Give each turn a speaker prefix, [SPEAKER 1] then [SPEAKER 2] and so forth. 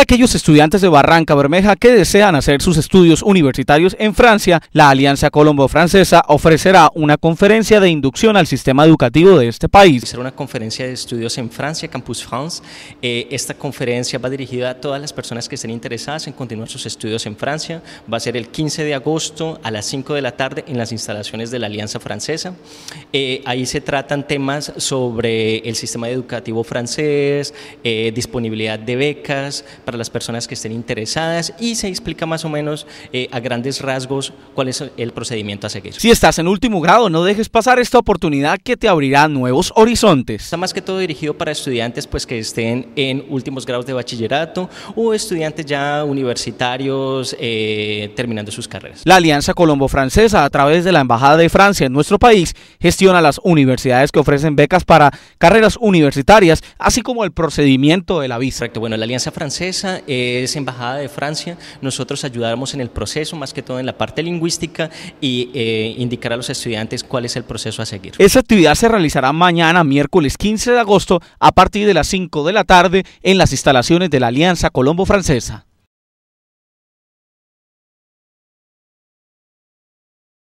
[SPEAKER 1] Para aquellos estudiantes de Barranca Bermeja que desean hacer sus estudios universitarios en Francia, la
[SPEAKER 2] Alianza Colombo-Francesa ofrecerá una conferencia de inducción al sistema educativo de este país. Será una conferencia de estudios en Francia, Campus France. Eh, esta conferencia va dirigida a todas las personas que estén interesadas en continuar sus estudios en Francia. Va a ser el 15 de agosto a las 5 de la tarde en las instalaciones de la Alianza Francesa. Eh, ahí se tratan temas sobre el sistema educativo francés, eh, disponibilidad de becas, para las personas que estén interesadas y se explica más o menos eh, a grandes rasgos cuál es el procedimiento a seguir. Si estás en último grado, no dejes pasar esta oportunidad que te abrirá nuevos horizontes. Está más que todo dirigido para estudiantes pues que estén en últimos grados de bachillerato o estudiantes ya universitarios eh, terminando sus carreras. La
[SPEAKER 1] Alianza Colombo-Francesa a través de la Embajada de Francia en nuestro país gestiona las universidades que ofrecen becas
[SPEAKER 2] para carreras universitarias, así como el procedimiento de la visa. Correcto, bueno, la Alianza Francesa eh, es embajada de Francia. Nosotros ayudaremos en el proceso, más que todo en la parte lingüística y eh, indicar a los estudiantes cuál es el proceso a seguir.
[SPEAKER 1] Esa actividad se realizará mañana, miércoles 15 de agosto, a partir de las 5 de la tarde en las instalaciones de la Alianza Colombo Francesa.